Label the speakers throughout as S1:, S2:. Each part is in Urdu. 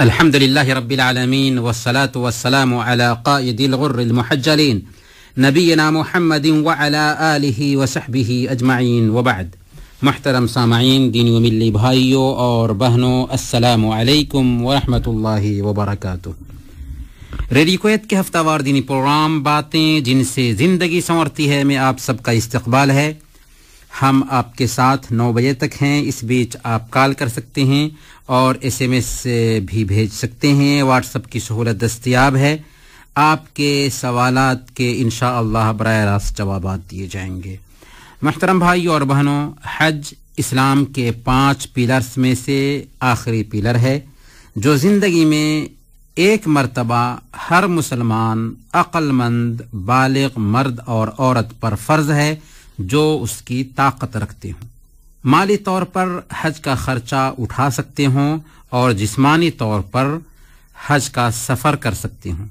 S1: الحمد لله رب العالمين والصلاة والسلام على قائد الغر المحجلين نبينا محمد وعلى آله وصحبه أجمعين وبعد محترم سامعین دینی بھائیوں اور بہنوں السلام علیکم و رحمۃ اللہ وبرکاتہ ریلی کویت کے ہفتہ وار دینی پروگرام باتیں جن سے زندگی سنورتی ہے میں آپ سب کا استقبال ہے ہم آپ کے ساتھ نو بجے تک ہیں اس بیچ آپ کال کر سکتے ہیں اور ایس ایم ایس بھی بھیج سکتے ہیں واٹس اپ کی سہولت دستیاب ہے آپ کے سوالات کے انشاءاللہ اللہ براہ راست جوابات دیے جائیں گے محترم بھائی اور بہنوں حج اسلام کے پانچ پلرس میں سے آخری پلر ہے جو زندگی میں ایک مرتبہ ہر مسلمان عقل مند بالغ مرد اور عورت پر فرض ہے جو اس کی طاقت رکھتے ہوں مالی طور پر حج کا خرچہ اٹھا سکتے ہوں اور جسمانی طور پر حج کا سفر کر سکتے ہوں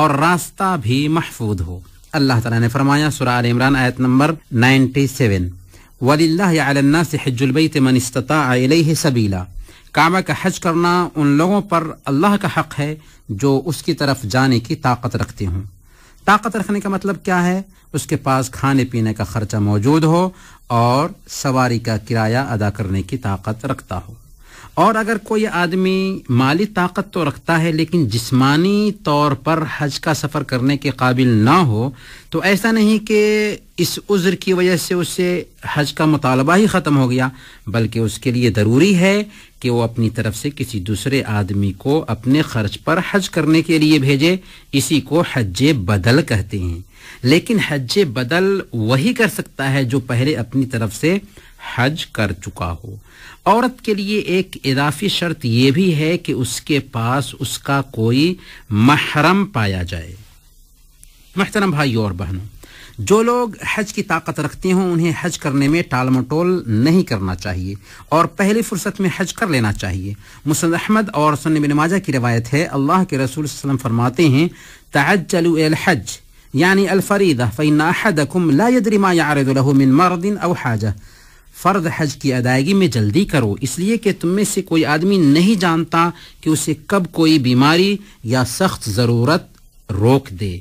S1: اور راستہ بھی محفوظ ہو اللہ تعالیٰ نے فرمایا عال عمران آیت نمبر نائنٹی سیون ولی اللہ علیہ سے حج استطاع سبیلا کامہ کا حج کرنا ان لوگوں پر اللہ کا حق ہے جو اس کی طرف جانے کی طاقت رکھتے ہوں طاقت رکھنے کا مطلب کیا ہے اس کے پاس کھانے پینے کا خرچہ موجود ہو اور سواری کا کرایہ ادا کرنے کی طاقت رکھتا ہو اور اگر کوئی آدمی مالی طاقت تو رکھتا ہے لیکن جسمانی طور پر حج کا سفر کرنے کے قابل نہ ہو تو ایسا نہیں کہ اس عذر کی وجہ سے اسے حج کا مطالبہ ہی ختم ہو گیا بلکہ اس کے لیے ضروری ہے کہ وہ اپنی طرف سے کسی دوسرے آدمی کو اپنے خرچ پر حج کرنے کے لیے بھیجے اسی کو حج بدل کہتے ہیں لیکن حج بدل وہی کر سکتا ہے جو پہلے اپنی طرف سے حج کر چکا ہو عورت کے لیے ایک اضافی شرط یہ بھی ہے کہ اس کے پاس اس کا کوئی محرم پایا جائے محترم بھائی اور بہنوں جو لوگ حج کی طاقت رکھتے ہوں انہیں حج کرنے میں ٹال مٹول نہیں کرنا چاہیے اور پہلی فرصت میں حج کر لینا چاہیے مسند احمد اور سن بن ماجہ کی روایت ہے اللہ کے رسول صلی اللہ علیہ وسلم فرماتے ہیں تعجلوا الحج یعنی الفریدہ لا ما له من مرض او حاجه فرد حج کی ادائیگی میں جلدی کرو اس لیے کہ تم میں سے کوئی آدمی نہیں جانتا کہ اسے کب کوئی بیماری یا سخت ضرورت روک دے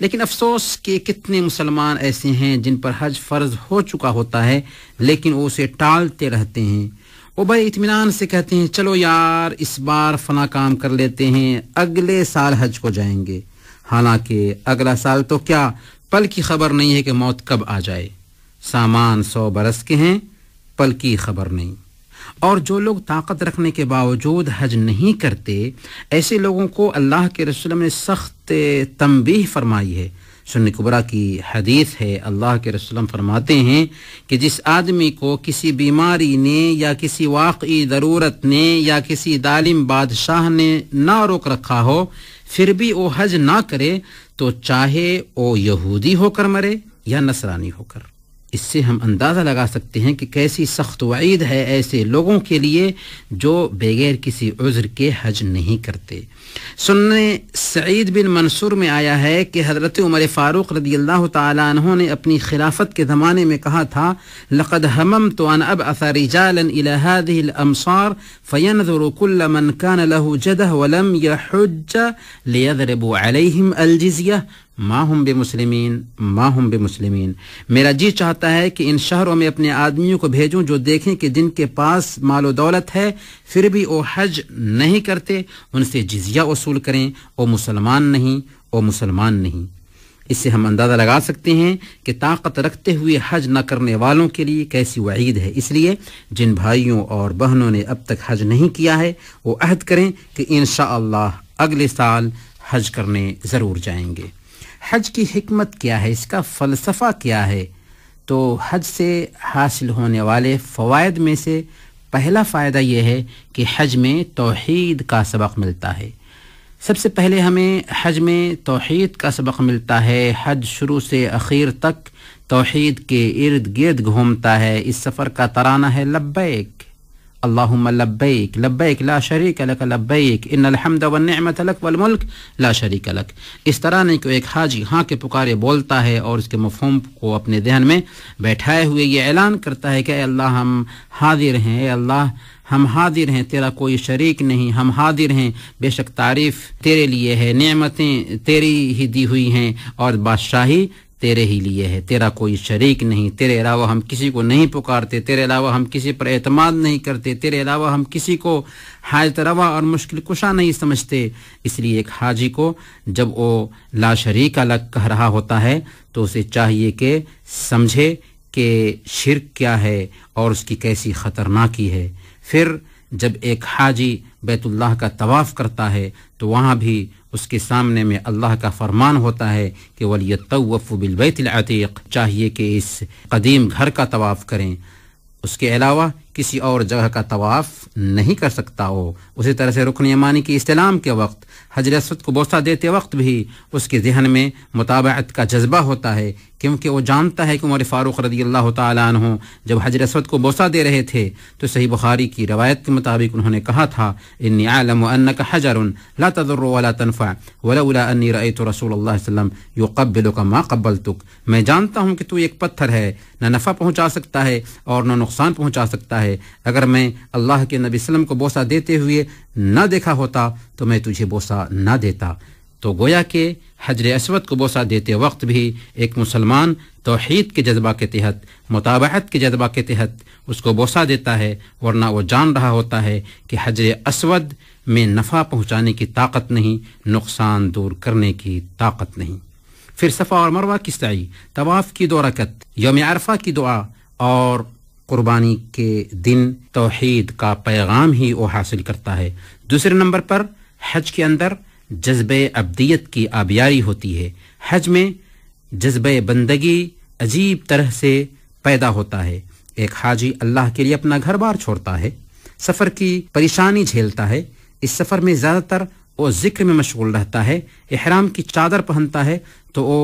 S1: لیکن افسوس کہ کتنے مسلمان ایسے ہیں جن پر حج فرض ہو چکا ہوتا ہے لیکن وہ اسے ٹالتے رہتے ہیں وہ بڑے اطمینان سے کہتے ہیں چلو یار اس بار فنا کام کر لیتے ہیں اگلے سال حج کو جائیں گے حالانکہ اگلا سال تو کیا پل کی خبر نہیں ہے کہ موت کب آ جائے سامان سو برس کے ہیں پل کی خبر نہیں اور جو لوگ طاقت رکھنے کے باوجود حج نہیں کرتے ایسے لوگوں کو اللہ کے رسول نے سخت تنبیہ فرمائی ہے سن قبرا کی حدیث ہے اللہ کے رسول فرماتے ہیں کہ جس آدمی کو کسی بیماری نے یا کسی واقعی ضرورت نے یا کسی دالم بادشاہ نے نہ روک رکھا ہو پھر بھی وہ حج نہ کرے تو چاہے وہ یہودی ہو کر مرے یا نصرانی ہو کر اس سے ہم اندازہ لگا سکتے ہیں کہ کیسی سخت وعید ہے ایسے لوگوں کے لیے جو بغیر کسی عذر کے حج نہیں کرتے سننے سعید بن منصور میں آیا ہے کہ حضرت عمر فاروق رضی اللہ تعالیٰ عنہ نے اپنی خلافت کے زمانے میں کہا تھا لقد حمم تو ان اب من ولم عليهم الجزيه ماں ہم بے مسلمین ماں ہم بے مسلمین میرا جی چاہتا ہے کہ ان شہروں میں اپنے آدمیوں کو بھیجوں جو دیکھیں کہ جن کے پاس مال و دولت ہے پھر بھی وہ حج نہیں کرتے ان سے جزیہ وصول کریں وہ مسلمان نہیں وہ مسلمان نہیں اس سے ہم اندازہ لگا سکتے ہیں کہ طاقت رکھتے ہوئے حج نہ کرنے والوں کے لیے کیسی وعید ہے اس لیے جن بھائیوں اور بہنوں نے اب تک حج نہیں کیا ہے وہ عہد کریں کہ انشاءاللہ اگلے سال حج کرنے ضرور جائیں گے حج کی حکمت کیا ہے اس کا فلسفہ کیا ہے تو حج سے حاصل ہونے والے فوائد میں سے پہلا فائدہ یہ ہے کہ حج میں توحید کا سبق ملتا ہے سب سے پہلے ہمیں حج میں توحید کا سبق ملتا ہے حج شروع سے اخیر تک توحید کے ارد گرد گھومتا ہے اس سفر کا ترانہ ہے لبیک اللهم لبيك لبيك لا شریک لك والملك لا شریک لك اس طرح نے ایک حاجی ہاں کے پکارے بولتا ہے اور اس کے مفہوم کو اپنے ذہن میں بیٹھائے ہوئے یہ اعلان کرتا ہے کہ اے اللہ ہم حاضر ہیں اے اللہ ہم حاضر ہیں تیرا کوئی شریک نہیں ہم حاضر ہیں بے شک تعریف تیرے لیے ہے نعمتیں تیری ہی دی ہوئی ہیں اور بادشاہی تیرے ہی لیے ہے تیرا کوئی شریک نہیں تیرے علاوہ ہم کسی کو نہیں پکارتے تیرے علاوہ ہم کسی پر اعتماد نہیں کرتے تیرے علاوہ ہم کسی کو حاجت روا اور مشکل کشا نہیں سمجھتے اس لیے ایک حاجی کو جب وہ لا شریک الگ کہہ رہا ہوتا ہے تو اسے چاہیے کہ سمجھے کہ شرک کیا ہے اور اس کی کیسی خطرناکی ہے پھر جب ایک حاجی بیت اللہ کا طواف کرتا ہے تو وہاں بھی اس کے سامنے میں اللہ کا فرمان ہوتا ہے کہ ولی طوف بالبیت العتیق چاہیے کہ اس قدیم گھر کا طواف کریں اس کے علاوہ کسی اور جگہ کا طواف نہیں کر سکتا ہو اسی طرح سے رکن یمانی کی استعلام کے وقت حجر اسود کو بوسہ دیتے وقت بھی اس کے ذہن میں مطابعت کا جذبہ ہوتا ہے کیونکہ وہ جانتا ہے کہ عمر فاروق رضی اللہ تعالیٰ عنہ جب حجر اسود کو بوسہ دے رہے تھے تو صحیح بخاری کی روایت کے مطابق انہوں نے کہا تھا انی عالم انک حجر لا تضر ولا تنفع ولولا انی رأیت رسول اللہ وسلم یقبلک ما قبلتک میں جانتا ہوں کہ تو ایک پتھر ہے نہ نفع پہنچا سکتا ہے اور نہ نقصان پہنچا سکتا ہے اگر میں اللہ کے نبی وسلم کو بوسہ دیتے ہوئے نہ دیکھا ہوتا تو میں تجھے بوسہ نہ دیتا تو گویا کہ حجر اسود کو بوسہ دیتے وقت بھی ایک مسلمان توحید کے جذبہ کے تحت مطابعت کے جذبہ کے تحت اس کو بوسہ دیتا ہے ورنہ وہ جان رہا ہوتا ہے کہ حجر اسود میں نفع پہنچانے کی طاقت نہیں نقصان دور کرنے کی طاقت نہیں پھر صفحہ اور مروہ کی سائی طواف کی دو رکت یوم عرفہ کی دعا اور قربانی کے دن توحید کا پیغام ہی وہ حاصل کرتا ہے دوسرے نمبر پر حج کے اندر جذب ابدیت کی آبیاری ہوتی ہے حج میں جذب بندگی عجیب طرح سے پیدا ہوتا ہے ایک حاجی اللہ کے لیے اپنا گھر بار چھوڑتا ہے سفر کی پریشانی جھیلتا ہے اس سفر میں زیادہ تر وہ ذکر میں مشغول رہتا ہے احرام کی چادر پہنتا ہے تو وہ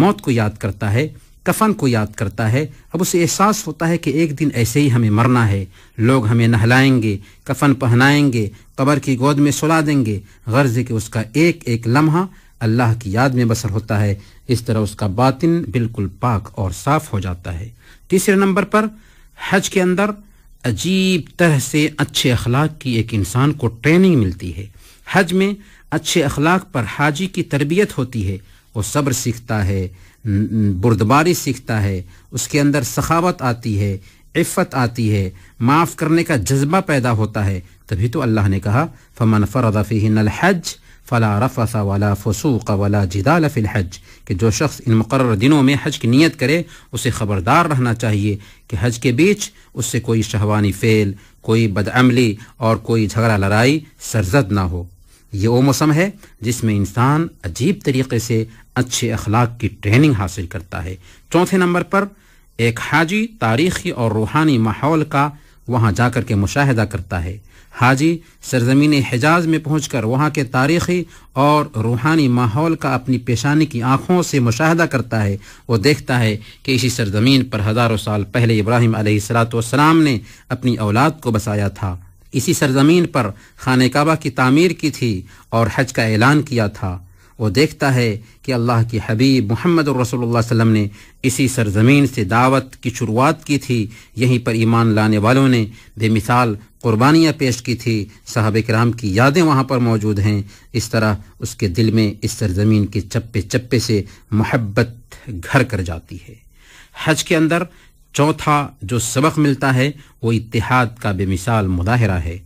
S1: موت کو یاد کرتا ہے کفن کو یاد کرتا ہے اب اسے احساس ہوتا ہے کہ ایک دن ایسے ہی ہمیں مرنا ہے لوگ ہمیں نہلائیں گے کفن پہنائیں گے قبر کی گود میں سلا دیں گے غرض کہ اس کا ایک ایک لمحہ اللہ کی یاد میں بسر ہوتا ہے اس طرح اس کا باطن بالکل پاک اور صاف ہو جاتا ہے تیسرے نمبر پر حج کے اندر عجیب طرح سے اچھے اخلاق کی ایک انسان کو ٹریننگ ملتی ہے حج میں اچھے اخلاق پر حاجی کی تربیت ہوتی ہے وہ صبر سیکھتا ہے بردباری سیکھتا ہے اس کے اندر سخاوت آتی ہے عفت آتی ہے معاف کرنے کا جذبہ پیدا ہوتا ہے تبھی تو اللہ نے کہا فمن فرض فیہن الحج فلا رفصا والا فسوق ولا جدا فی حج کہ جو شخص ان مقرر دنوں میں حج کی نیت کرے اسے خبردار رہنا چاہیے کہ حج کے بیچ اس سے کوئی شہوانی فعل کوئی بدعملی اور کوئی جھگڑا لڑائی سرزد نہ ہو یہ وہ موسم ہے جس میں انسان عجیب طریقے سے اچھے اخلاق کی ٹریننگ حاصل کرتا ہے چوتھے نمبر پر ایک حاجی تاریخی اور روحانی ماحول کا وہاں جا کر کے مشاہدہ کرتا ہے حاجی سرزمین حجاز میں پہنچ کر وہاں کے تاریخی اور روحانی ماحول کا اپنی پیشانی کی آنکھوں سے مشاہدہ کرتا ہے وہ دیکھتا ہے کہ اسی سرزمین پر ہزاروں سال پہلے ابراہیم علیہ السلاۃ والسلام نے اپنی اولاد کو بسایا تھا اسی سرزمین پر خانہ کعبہ کی تعمیر کی تھی اور حج کا اعلان کیا تھا وہ دیکھتا ہے کہ اللہ کی حبیب محمد رسول اللہ علیہ وسلم نے اسی سرزمین سے دعوت کی شروعات کی تھی یہیں پر ایمان لانے والوں نے بے مثال قربانیاں پیش کی تھی صحابہ کرام کی یادیں وہاں پر موجود ہیں اس طرح اس کے دل میں اس سرزمین کے چپے چپے سے محبت گھر کر جاتی ہے حج کے اندر چوتھا جو سبق ملتا ہے وہ اتحاد کا بے مثال مظاہرہ ہے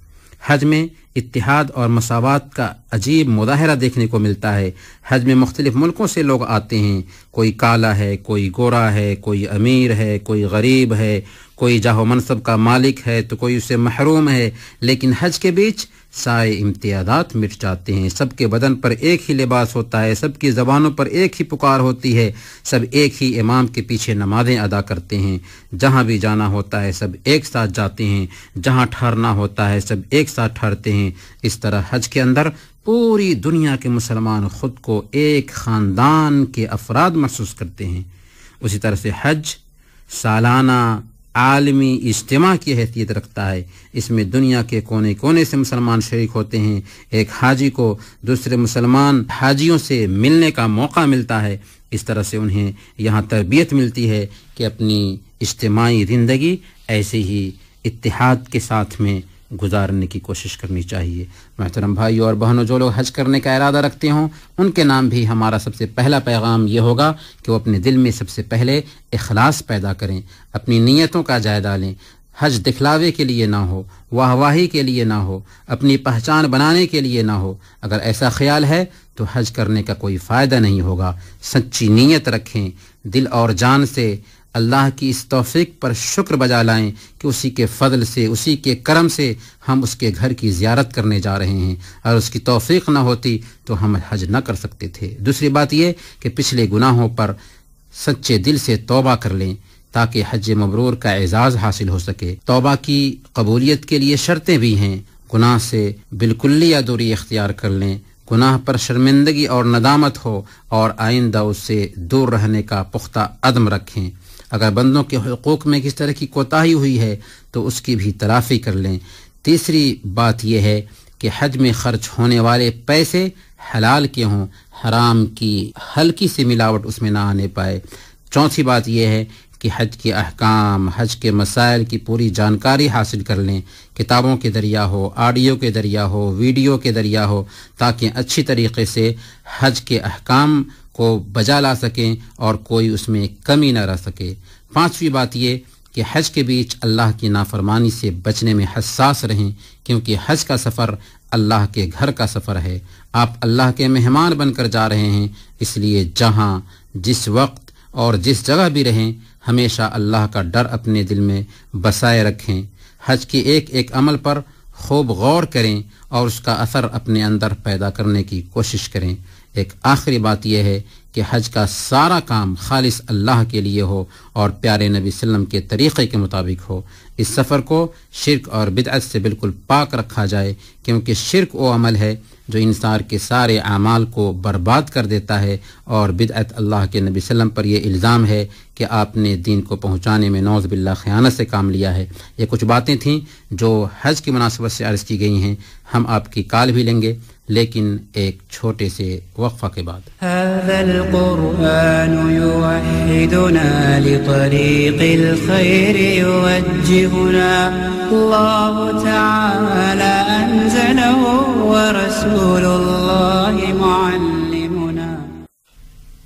S1: حج میں اتحاد اور مساوات کا عجیب مظاہرہ دیکھنے کو ملتا ہے حج میں مختلف ملکوں سے لوگ آتے ہیں کوئی کالا ہے کوئی گورا ہے کوئی امیر ہے کوئی غریب ہے کوئی جاہو منصب کا مالک ہے تو کوئی اسے محروم ہے لیکن حج کے بیچ سائے امتیازات مٹ جاتے ہیں سب کے بدن پر ایک ہی لباس ہوتا ہے سب کی زبانوں پر ایک ہی پکار ہوتی ہے سب ایک ہی امام کے پیچھے نمازیں ادا کرتے ہیں جہاں بھی جانا ہوتا ہے سب ایک ساتھ جاتے ہیں جہاں ٹھہرنا ہوتا ہے سب ایک ساتھ ٹھہرتے ہیں اس طرح حج کے اندر پوری دنیا کے مسلمان خود کو ایک خاندان کے افراد محسوس کرتے ہیں اسی طرح سے حج سالانہ عالمی اجتماع کی حیثیت رکھتا ہے اس میں دنیا کے کونے کونے سے مسلمان شریک ہوتے ہیں ایک حاجی کو دوسرے مسلمان حاجیوں سے ملنے کا موقع ملتا ہے اس طرح سے انہیں یہاں تربیت ملتی ہے کہ اپنی اجتماعی زندگی ایسے ہی اتحاد کے ساتھ میں گزارنے کی کوشش کرنی چاہیے محترم بھائیوں اور بہنوں جو لوگ حج کرنے کا ارادہ رکھتے ہوں ان کے نام بھی ہمارا سب سے پہلا پیغام یہ ہوگا کہ وہ اپنے دل میں سب سے پہلے اخلاص پیدا کریں اپنی نیتوں کا جائزہ لیں حج دکھلاوے کے لیے نہ ہو واہ واہی کے لیے نہ ہو اپنی پہچان بنانے کے لیے نہ ہو اگر ایسا خیال ہے تو حج کرنے کا کوئی فائدہ نہیں ہوگا سچی نیت رکھیں دل اور جان سے اللہ کی اس توفیق پر شکر بجا لائیں کہ اسی کے فضل سے اسی کے کرم سے ہم اس کے گھر کی زیارت کرنے جا رہے ہیں اور اس کی توفیق نہ ہوتی تو ہم حج نہ کر سکتے تھے دوسری بات یہ کہ پچھلے گناہوں پر سچے دل سے توبہ کر لیں تاکہ حج مبرور کا اعزاز حاصل ہو سکے توبہ کی قبولیت کے لیے شرطیں بھی ہیں گناہ سے یا دوری اختیار کر لیں گناہ پر شرمندگی اور ندامت ہو اور آئندہ اس سے دور رہنے کا پختہ عدم رکھیں اگر بندوں کے حقوق میں کس طرح کی کوتاہی ہوئی ہے تو اس کی بھی ترافی کر لیں تیسری بات یہ ہے کہ حج میں خرچ ہونے والے پیسے حلال کے ہوں حرام کی ہلکی سی ملاوٹ اس میں نہ آنے پائے چوتھی بات یہ ہے کہ حج کے احکام حج کے مسائل کی پوری جانکاری حاصل کر لیں کتابوں کے ذریعہ ہو آڈیو کے ذریعہ ہو ویڈیو کے ذریعہ ہو تاکہ اچھی طریقے سے حج کے احکام کو بجا لا سکیں اور کوئی اس میں کمی نہ رہ سکے پانچویں بات یہ کہ حج کے بیچ اللہ کی نافرمانی سے بچنے میں حساس رہیں کیونکہ حج کا سفر اللہ کے گھر کا سفر ہے آپ اللہ کے مہمان بن کر جا رہے ہیں اس لیے جہاں جس وقت اور جس جگہ بھی رہیں ہمیشہ اللہ کا ڈر اپنے دل میں بسائے رکھیں حج کے ایک ایک عمل پر خوب غور کریں اور اس کا اثر اپنے اندر پیدا کرنے کی کوشش کریں ایک آخری بات یہ ہے کہ حج کا سارا کام خالص اللہ کے لیے ہو اور پیارے نبی وسلم کے طریقے کے مطابق ہو اس سفر کو شرک اور بدعت سے بالکل پاک رکھا جائے کیونکہ شرک وہ عمل ہے جو انسان کے سارے اعمال کو برباد کر دیتا ہے اور بدعت اللہ کے نبی وسلم پر یہ الزام ہے کہ آپ نے دین کو پہنچانے میں نوز باللہ خیانت سے کام لیا ہے یہ کچھ باتیں تھیں جو حج کی مناسبت سے عرض کی گئی ہیں ہم آپ کی کال بھی لیں گے لیکن ایک چھوٹے سے وقفہ کے بعد منا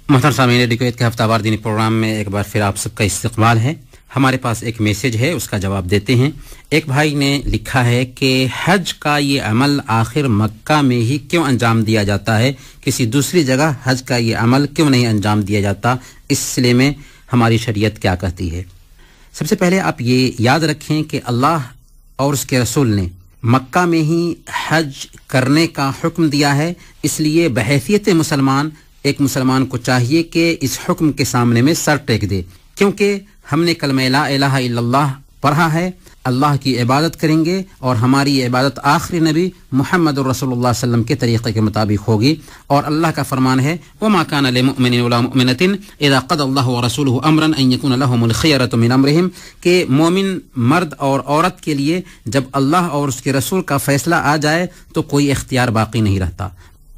S1: محترم سامعین ریڈیو کے ہفتہ وار دینی پروگرام میں ایک بار پھر آپ سب کا استقبال ہے ہمارے پاس ایک میسیج ہے اس کا جواب دیتے ہیں ایک بھائی نے لکھا ہے کہ حج کا یہ عمل آخر مکہ میں ہی کیوں انجام دیا جاتا ہے کسی دوسری جگہ حج کا یہ عمل کیوں نہیں انجام دیا جاتا اس سلے میں ہماری شریعت کیا کہتی ہے سب سے پہلے آپ یہ یاد رکھیں کہ اللہ اور اس کے رسول نے مکہ میں ہی حج کرنے کا حکم دیا ہے اس لیے بحیثیت مسلمان ایک مسلمان کو چاہیے کہ اس حکم کے سامنے میں سر ٹیک دے کیونکہ ہم نے کلم اللہ پڑھا ہے اللہ کی عبادت کریں گے اور ہماری عبادت آخری نبی محمد الرسول اللہ علیہ وسلم کے طریقے کے مطابق ہوگی اور اللہ کا فرمان ہے وہ مکان علیہ اللہ عمین علاق الحم الخیرت من امرحم کہ مومن مرد اور عورت کے لیے جب اللہ اور اس کے رسول کا فیصلہ آ جائے تو کوئی اختیار باقی نہیں رہتا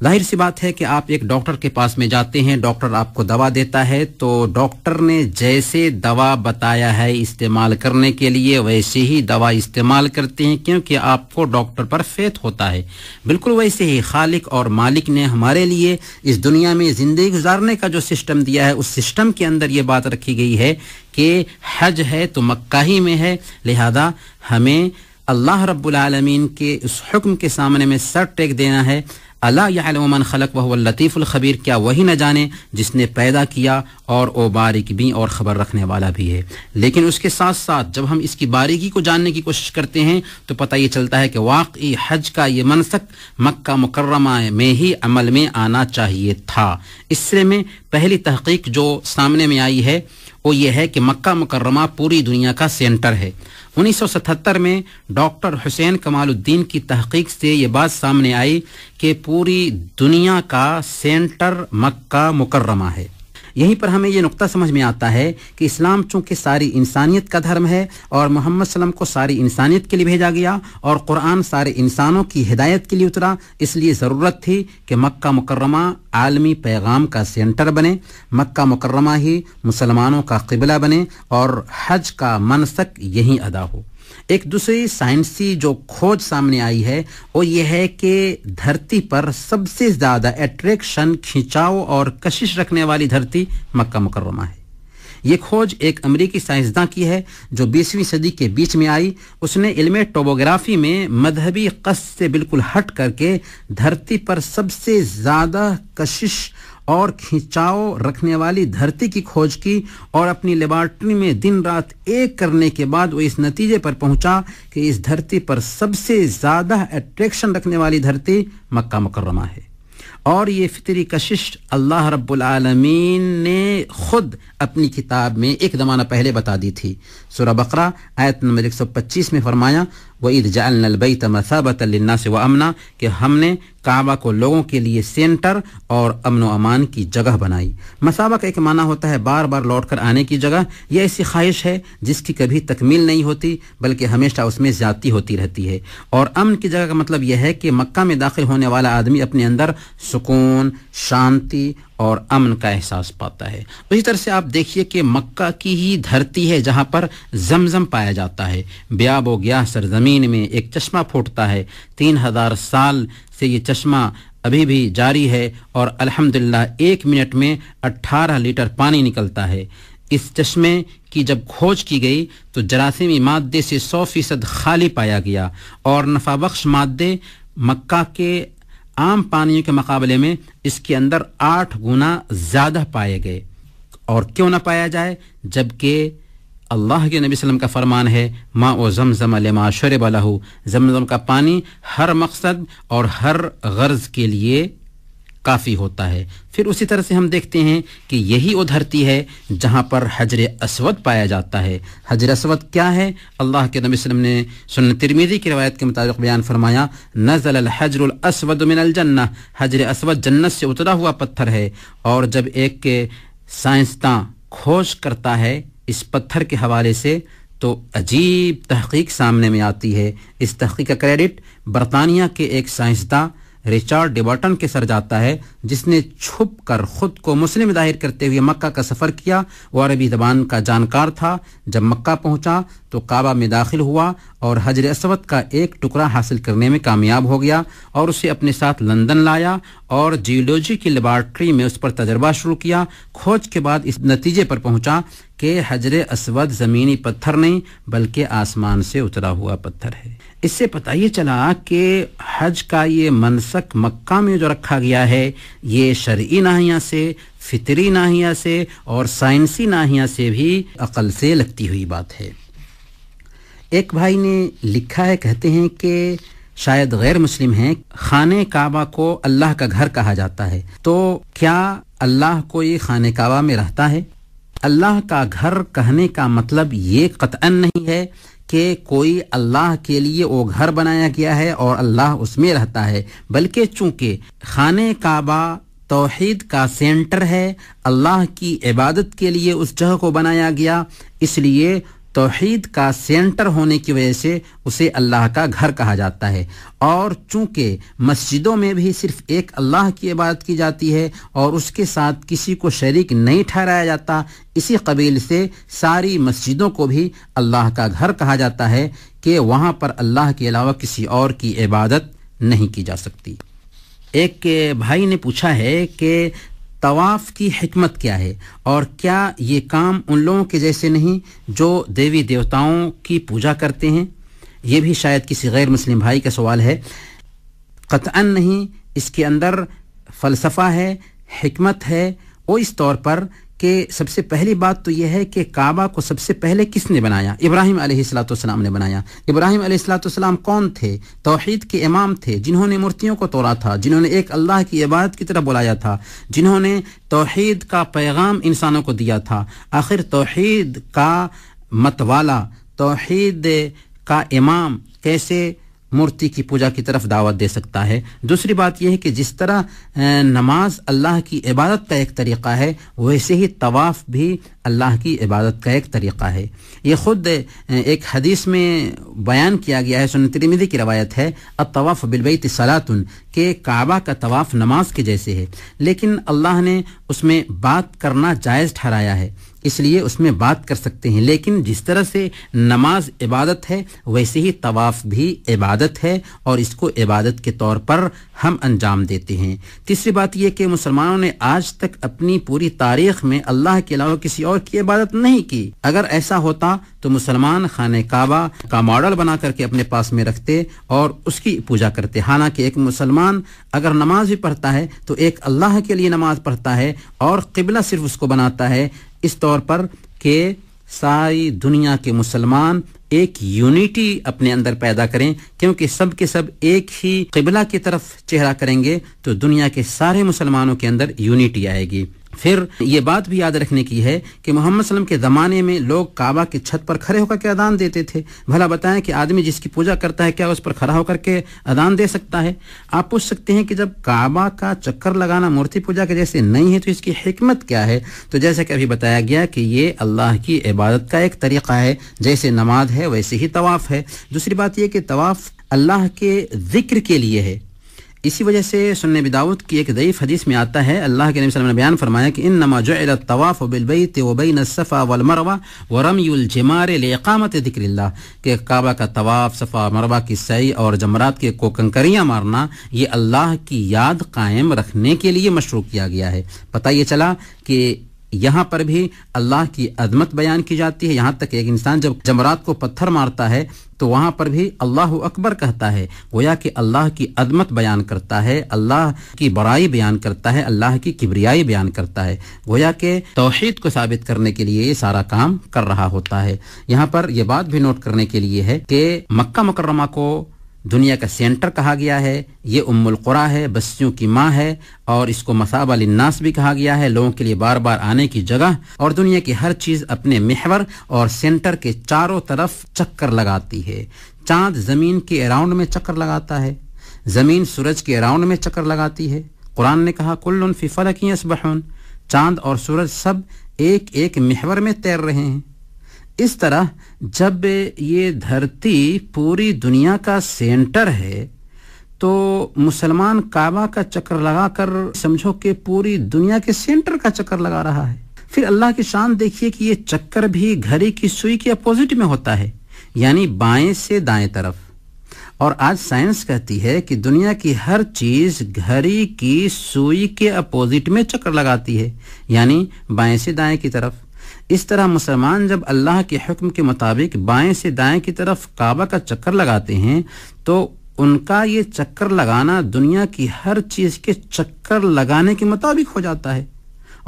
S1: ظاہر سی بات ہے کہ آپ ایک ڈاکٹر کے پاس میں جاتے ہیں ڈاکٹر آپ کو دوا دیتا ہے تو ڈاکٹر نے جیسے دوا بتایا ہے استعمال کرنے کے لیے ویسے ہی دوا استعمال کرتے ہیں کیونکہ آپ کو ڈاکٹر پر فیت ہوتا ہے بالکل ویسے ہی خالق اور مالک نے ہمارے لیے اس دنیا میں زندگی گزارنے کا جو سسٹم دیا ہے اس سسٹم کے اندر یہ بات رکھی گئی ہے کہ حج ہے تو مکہ ہی میں ہے لہذا ہمیں اللہ رب العالمین کے اس حکم کے سامنے میں سر ٹیک دینا ہے اللہ من خلق و لطیف الخبیر کیا وہی نہ جانے جس نے پیدا کیا اور او باریک بھی اور خبر رکھنے والا بھی ہے لیکن اس کے ساتھ ساتھ جب ہم اس کی باریکی کو جاننے کی کوشش کرتے ہیں تو پتہ یہ چلتا ہے کہ واقعی حج کا یہ منسک مکہ مکرمہ میں ہی عمل میں آنا چاہیے تھا اس سرے میں پہلی تحقیق جو سامنے میں آئی ہے وہ یہ ہے کہ مکہ مکرمہ پوری دنیا کا سینٹر ہے انیس سو ستہتر میں ڈاکٹر حسین کمال الدین کی تحقیق سے یہ بات سامنے آئی کہ پوری دنیا کا سینٹر مکہ مکرمہ ہے یہیں پر ہمیں یہ نقطہ سمجھ میں آتا ہے کہ اسلام چونکہ ساری انسانیت کا دھرم ہے اور محمد سلم کو ساری انسانیت کے لیے بھیجا گیا اور قرآن سارے انسانوں کی ہدایت کے لیے اترا اس لیے ضرورت تھی کہ مکہ مکرمہ عالمی پیغام کا سینٹر بنے مکہ مکرمہ ہی مسلمانوں کا قبلہ بنے اور حج کا منسک یہیں ادا ہو ایک دوسری سائنسی جو کھوج سامنے آئی ہے وہ یہ ہے کہ دھرتی پر سب سے زیادہ اٹریکشن کھینچاؤ اور کشش رکھنے والی دھرتی مکہ مکرمہ ہے یہ کھوج ایک امریکی سائنسداں کی ہے جو بیسویں صدی کے بیچ میں آئی اس نے علم ٹوبوگرافی میں مذہبی قص سے بالکل ہٹ کر کے دھرتی پر سب سے زیادہ کشش اور کھینچاؤ رکھنے والی دھرتی کی کھوج کی اور اپنی لیبارٹری میں دن رات ایک کرنے کے بعد وہ اس نتیجے پر پہنچا کہ اس دھرتی پر سب سے زیادہ اٹریکشن رکھنے والی دھرتی مکہ مکرمہ ہے اور یہ فطری کشش اللہ رب العالمین نے خود اپنی کتاب میں ایک زمانہ پہلے بتا دی تھی سورہ بقرہ آیت نمبر ایک سو پچیس میں فرمایا وہ عید الْبَيْتَ مَثَابَةً لِلنَّاسِ سے کہ ہم نے کعبہ کو لوگوں کے لیے سینٹر اور امن و امان کی جگہ بنائی مسابہ کا ایک معنی ہوتا ہے بار بار لوٹ کر آنے کی جگہ یہ ایسی خواہش ہے جس کی کبھی تکمیل نہیں ہوتی بلکہ ہمیشہ اس میں زیادتی ہوتی رہتی ہے اور امن کی جگہ کا مطلب یہ ہے کہ مکہ میں داخل ہونے والا آدمی اپنے اندر سکون شانتی اور امن کا احساس پاتا ہے اسی طرح سے آپ دیکھیے کہ مکہ کی ہی دھرتی ہے جہاں پر زمزم پایا جاتا ہے بیاب و گیا سرزمین میں ایک چشمہ پھوٹتا ہے تین ہزار سال سے یہ چشمہ ابھی بھی جاری ہے اور الحمد ایک منٹ میں اٹھارہ لیٹر پانی نکلتا ہے اس چشمے کی جب کھوج کی گئی تو جراثیمی مادے سے سو فیصد خالی پایا گیا اور نفع بخش مادے مکہ کے عام پانیوں کے مقابلے میں اس کے اندر آٹھ گنا زیادہ پائے گئے اور کیوں نہ پایا جائے جب کہ اللہ کے نبی وسلم کا فرمان ہے ما او زمزم زم الما شرب اللہ زمزم کا پانی ہر مقصد اور ہر غرض کے لیے کافی ہوتا ہے پھر اسی طرح سے ہم دیکھتے ہیں کہ یہی وہ دھرتی ہے جہاں پر حجر اسود پایا جاتا ہے حجر اسود کیا ہے اللہ کے نبی وسلم نے سن ترمیزی کی روایت کے مطابق بیان فرمایا نزل الحجر الاسود من الجنہ حجر اسود جنت سے اترا ہوا پتھر ہے اور جب ایک سائنسداں کھوج کرتا ہے اس پتھر کے حوالے سے تو عجیب تحقیق سامنے میں آتی ہے اس تحقیق کا کریڈٹ برطانیہ کے ایک سائنسداں ریچارڈ ڈیبرٹن کے سر جاتا ہے جس نے چھپ کر خود کو مسلم ظاہر کرتے ہوئے مکہ کا سفر کیا وہ عربی زبان کا جانکار تھا جب مکہ پہنچا تو کعبہ میں داخل ہوا اور حجر اسود کا ایک ٹکڑا حاصل کرنے میں کامیاب ہو گیا اور اسے اپنے ساتھ لندن لایا اور جیولوجی کی لیبارٹری میں اس پر تجربہ شروع کیا کھوج کے بعد اس نتیجے پر پہنچا کہ حجر اسود زمینی پتھر نہیں بلکہ آسمان سے اترا ہوا پتھر ہے اس سے پتا یہ چلا کہ حج کا یہ منسک مکہ میں جو رکھا گیا ہے یہ شرعی ناہیہ سے فطری ناحیہ سے اور سائنسی ناہیا سے بھی عقل سے لگتی ہوئی بات ہے ایک بھائی نے لکھا ہے کہتے ہیں کہ شاید غیر مسلم ہیں خانہ کعبہ کو اللہ کا گھر کہا جاتا ہے تو کیا اللہ کو یہ خانہ کعبہ میں رہتا ہے اللہ کا گھر کہنے کا مطلب یہ قطعا نہیں ہے کہ کوئی اللہ کے لیے وہ گھر بنایا گیا ہے اور اللہ اس میں رہتا ہے بلکہ چونکہ خانے کعبہ توحید کا سینٹر ہے اللہ کی عبادت کے لیے اس جگہ کو بنایا گیا اس لیے توحید کا سینٹر ہونے کی وجہ سے اسے اللہ کا گھر کہا جاتا ہے اور چونکہ مسجدوں میں بھی صرف ایک اللہ کی عبادت کی جاتی ہے اور اس کے ساتھ کسی کو شریک نہیں ٹھہرایا جاتا اسی قبیل سے ساری مسجدوں کو بھی اللہ کا گھر کہا جاتا ہے کہ وہاں پر اللہ کے علاوہ کسی اور کی عبادت نہیں کی جا سکتی ایک بھائی نے پوچھا ہے کہ طواف کی حکمت کیا ہے اور کیا یہ کام ان لوگوں کے جیسے نہیں جو دیوی دیوتاؤں کی پوجا کرتے ہیں یہ بھی شاید کسی غیر مسلم بھائی کا سوال ہے قطع نہیں اس کے اندر فلسفہ ہے حکمت ہے وہ اس طور پر کہ سب سے پہلی بات تو یہ ہے کہ کعبہ کو سب سے پہلے کس نے بنایا ابراہیم علیہ السلاۃ والسلام نے بنایا ابراہیم علیہ السلاۃ والسلام کون تھے توحید کے امام تھے جنہوں نے مورتیوں کو توڑا تھا جنہوں نے ایک اللہ کی عبادت کی طرح بلایا تھا جنہوں نے توحید کا پیغام انسانوں کو دیا تھا آخر توحید کا متوالا توحید کا امام کیسے مورتی کی پوجا کی طرف دعوت دے سکتا ہے دوسری بات یہ ہے کہ جس طرح نماز اللہ کی عبادت کا ایک طریقہ ہے ویسے ہی طواف بھی اللہ کی عبادت کا ایک طریقہ ہے یہ خود ایک حدیث میں بیان کیا گیا ہے سنترمودی کی روایت ہے اب طواف بالبعۃ سلاطن کہ کعبہ کا طواف نماز کے جیسے ہے لیکن اللہ نے اس میں بات کرنا جائز ٹھہرایا ہے اس لیے اس میں بات کر سکتے ہیں لیکن جس طرح سے نماز عبادت ہے ویسے ہی طواف بھی عبادت ہے اور اس کو عبادت کے طور پر ہم انجام دیتے ہیں تیسری بات یہ کہ مسلمانوں نے آج تک اپنی پوری تاریخ میں اللہ کے علاوہ کسی اور کی عبادت نہیں کی اگر ایسا ہوتا تو مسلمان خانہ کعبہ کا ماڈل بنا کر کے اپنے پاس میں رکھتے اور اس کی پوجا کرتے حالانکہ ایک مسلمان اگر نماز بھی پڑھتا ہے تو ایک اللہ کے لیے نماز پڑھتا ہے اور قبلہ صرف اس کو بناتا ہے اس طور پر کہ ساری دنیا کے مسلمان ایک یونیٹی اپنے اندر پیدا کریں کیونکہ سب کے سب ایک ہی قبلہ کی طرف چہرہ کریں گے تو دنیا کے سارے مسلمانوں کے اندر یونیٹی آئے گی پھر یہ بات بھی یاد رکھنے کی ہے کہ محمد صلی اللہ علیہ وسلم کے زمانے میں لوگ کعبہ کے چھت پر کھڑے ہو کر کے ادان دیتے تھے بھلا بتائیں کہ آدمی جس کی پوجا کرتا ہے کیا اس پر کھڑا ہو کر کے ادان دے سکتا ہے آپ پوچھ سکتے ہیں کہ جب کعبہ کا چکر لگانا مورتی پوجا کے جیسے نہیں ہے تو اس کی حکمت کیا ہے تو جیسا کہ ابھی بتایا گیا کہ یہ اللہ کی عبادت کا ایک طریقہ ہے جیسے نماز ہے ویسے ہی طواف ہے دوسری بات یہ کہ طواف اللہ کے ذکر کے لیے ہے اسی وجہ سے سنن بداوت کی ایک ضعیف حدیث میں آتا ہے اللہ کے نبی صلی اللہ علیہ وسلم نے بیان فرمایا کہ ان نما الطواف و بالبئی الصفا والمروہ صفاء الجمار مروا ذکر اللہ کہ کعبہ کا طواف صفا مروہ کی سعی اور جمرات کے کوکنکریاں مارنا یہ اللہ کی یاد قائم رکھنے کے لیے مشروع کیا گیا ہے پتہ یہ چلا کہ یہاں پر بھی اللہ کی عظمت بیان کی جاتی ہے یہاں تک ایک انسان جب جمرات کو پتھر مارتا ہے تو وہاں پر بھی اللہ اکبر کہتا ہے گویا کہ اللہ کی عظمت بیان کرتا ہے اللہ کی برائی بیان کرتا ہے اللہ کی کبریائی بیان کرتا ہے گویا کہ توحید کو ثابت کرنے کے لیے یہ سارا کام کر رہا ہوتا ہے یہاں پر یہ بات بھی نوٹ کرنے کے لیے ہے کہ مکہ مکرمہ کو دنیا کا سینٹر کہا گیا ہے یہ ام القرا ہے بستیوں کی ماں ہے اور اس کو مساب الناس بھی کہا گیا ہے لوگوں کے لیے بار بار آنے کی جگہ اور دنیا کی ہر چیز اپنے محور اور سینٹر کے چاروں طرف چکر لگاتی ہے چاند زمین کے اراؤنڈ میں چکر لگاتا ہے زمین سورج کے اراؤنڈ میں چکر لگاتی ہے قرآن نے کہا کل فی فلکی ہیں چاند اور سورج سب ایک ایک محور میں تیر رہے ہیں اس طرح جب یہ دھرتی پوری دنیا کا سینٹر ہے تو مسلمان کعبہ کا چکر لگا کر سمجھو کہ پوری دنیا کے سینٹر کا چکر لگا رہا ہے پھر اللہ کی شان دیکھیے کہ یہ چکر بھی گھڑی کی سوئی کی اپوزٹ میں ہوتا ہے یعنی بائیں سے دائیں طرف اور آج سائنس کہتی ہے کہ دنیا کی ہر چیز گھڑی کی سوئی کے اپوزٹ میں چکر لگاتی ہے یعنی بائیں سے دائیں کی طرف اس طرح مسلمان جب اللہ کے حکم کے مطابق بائیں سے دائیں کی طرف کعبہ کا چکر لگاتے ہیں تو ان کا یہ چکر لگانا دنیا کی ہر چیز کے چکر لگانے کے مطابق ہو جاتا ہے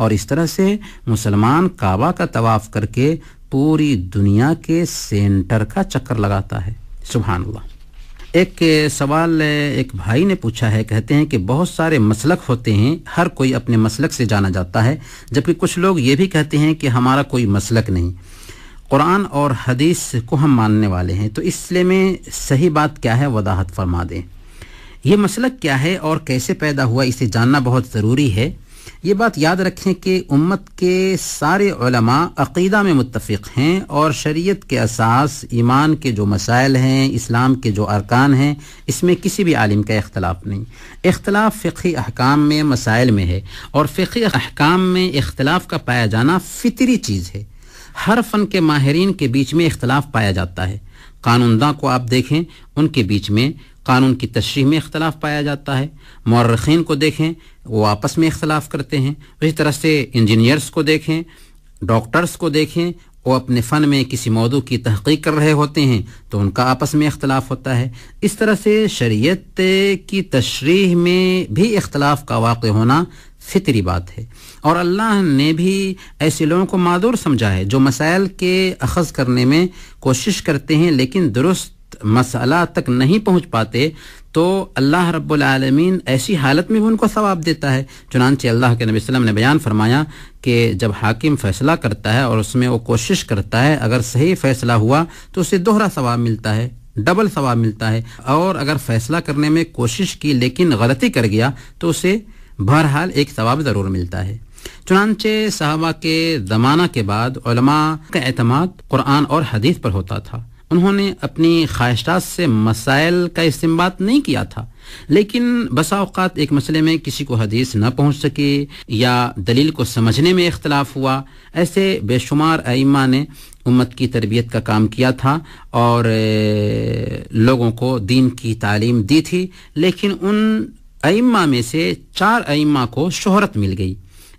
S1: اور اس طرح سے مسلمان کعبہ کا طواف کر کے پوری دنیا کے سینٹر کا چکر لگاتا ہے سبحان اللہ ایک سوال ایک بھائی نے پوچھا ہے کہتے ہیں کہ بہت سارے مسلک ہوتے ہیں ہر کوئی اپنے مسلک سے جانا جاتا ہے جبکہ کچھ لوگ یہ بھی کہتے ہیں کہ ہمارا کوئی مسلک نہیں قرآن اور حدیث کو ہم ماننے والے ہیں تو اس لیے میں صحیح بات کیا ہے وضاحت فرما دیں یہ مسلک کیا ہے اور کیسے پیدا ہوا اسے جاننا بہت ضروری ہے یہ بات یاد رکھیں کہ امت کے سارے علماء عقیدہ میں متفق ہیں اور شریعت کے اساس ایمان کے جو مسائل ہیں اسلام کے جو ارکان ہیں اس میں کسی بھی عالم کا اختلاف نہیں اختلاف فقی احکام میں مسائل میں ہے اور فقی احکام میں اختلاف کا پایا جانا فطری چیز ہے ہر فن کے ماہرین کے بیچ میں اختلاف پایا جاتا ہے قانون داں کو آپ دیکھیں ان کے بیچ میں قانون کی تشریح میں اختلاف پایا جاتا ہے مورخین کو دیکھیں وہ آپس میں اختلاف کرتے ہیں اسی طرح سے انجینئرس کو دیکھیں ڈاکٹرس کو دیکھیں وہ اپنے فن میں کسی موضوع کی تحقیق کر رہے ہوتے ہیں تو ان کا آپس میں اختلاف ہوتا ہے اس طرح سے شریعت کی تشریح میں بھی اختلاف کا واقع ہونا فطری بات ہے اور اللہ نے بھی ایسے لوگوں کو معذور سمجھا ہے جو مسائل کے اخذ کرنے میں کوشش کرتے ہیں لیکن درست مسئلہ تک نہیں پہنچ پاتے تو اللہ رب العالمین ایسی حالت میں بھی ان کو ثواب دیتا ہے چنانچہ اللہ کے نبی وسلم نے بیان فرمایا کہ جب حاکم فیصلہ کرتا ہے اور اس میں وہ کوشش کرتا ہے اگر صحیح فیصلہ ہوا تو اسے دوہرا ثواب ملتا ہے ڈبل ثواب ملتا ہے اور اگر فیصلہ کرنے میں کوشش کی لیکن غلطی کر گیا تو اسے بہرحال ایک ثواب ضرور ملتا ہے چنانچہ صحابہ کے زمانہ کے بعد علماء کا اعتماد قرآن اور حدیث پر ہوتا تھا انہوں نے اپنی خواہشات سے مسائل کا استعمال نہیں کیا تھا لیکن بسا اوقات ایک مسئلے میں کسی کو حدیث نہ پہنچ سکے یا دلیل کو سمجھنے میں اختلاف ہوا ایسے بے شمار ائمہ نے امت کی تربیت کا کام کیا تھا اور لوگوں کو دین کی تعلیم دی تھی لیکن ان ائمہ میں سے چار ائمہ کو شہرت مل گئی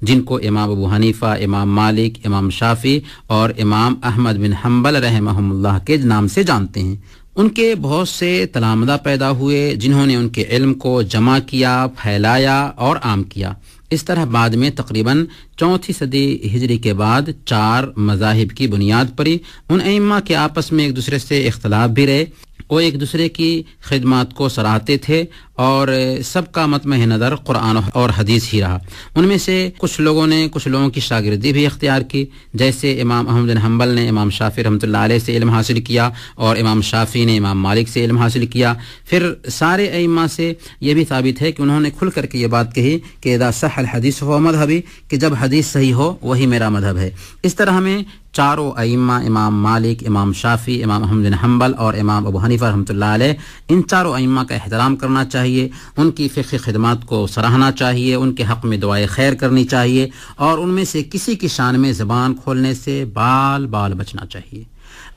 S1: جن کو امام ابو حنیفہ امام مالک امام شافی اور امام احمد بن حنبل اللہ کے نام سے جانتے ہیں ان کے بہت سے تلامدہ پیدا ہوئے جنہوں نے ان کے علم کو جمع کیا پھیلایا اور عام کیا اس طرح بعد میں تقریباً چوتھی صدی ہجری کے بعد چار مذاہب کی بنیاد پڑی ان ائمہ کے آپس میں ایک دوسرے سے اختلاف بھی رہے وہ ایک دوسرے کی خدمات کو سراہتے تھے اور سب کا مت میں نظر قرآن اور حدیث ہی رہا ان میں سے کچھ لوگوں نے کچھ لوگوں کی شاگردی بھی اختیار کی جیسے امام احمد حنبل نے امام شافی رحمۃ اللہ علیہ سے علم حاصل کیا اور امام شافی نے امام مالک سے علم حاصل کیا پھر سارے ائمہ سے یہ بھی ثابت ہے کہ انہوں نے کھل کر کے یہ بات کہی کہ ادا صح الحدیث و مذہبی کہ جب حدیث صحیح ہو وہی میرا مذہب ہے اس طرح ہمیں چاروں ائمہ امام مالک امام شافی امام احمد بن حنبل اور امام ابو حنیفہ رحمۃ اللہ علیہ ان چاروں ائمہ کا احترام کرنا چاہیے ان کی فقہ خدمات کو سراہنا چاہیے ان کے حق میں دعائیں خیر کرنی چاہیے اور ان میں سے کسی کی شان میں زبان کھولنے سے بال بال بچنا چاہیے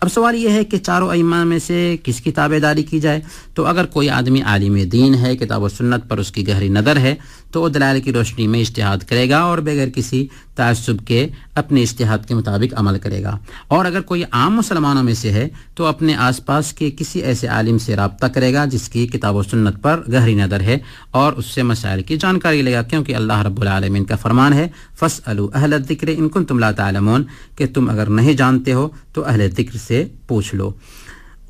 S1: اب سوال یہ ہے کہ چاروں ائمہ میں سے کس کی تابع داری کی جائے تو اگر کوئی آدمی عالم دین ہے کتاب و سنت پر اس کی گہری نظر ہے تو وہ دلائل کی روشنی میں اشتہاد کرے گا اور بغیر کسی تعصب کے اپنے اشتہاد کے مطابق عمل کرے گا اور اگر کوئی عام مسلمانوں میں سے ہے تو اپنے آس پاس کے کسی ایسے عالم سے رابطہ کرے گا جس کی کتاب و سنت پر گہری نظر ہے اور اس سے مسائل کی جانکاری لے گا کیونکہ اللہ رب العالمین کا فرمان ہے فص الحل ذکر ان کن تم تعلمون کہ تم اگر نہیں جانتے ہو تو اہل ذکر سے پوچھ لو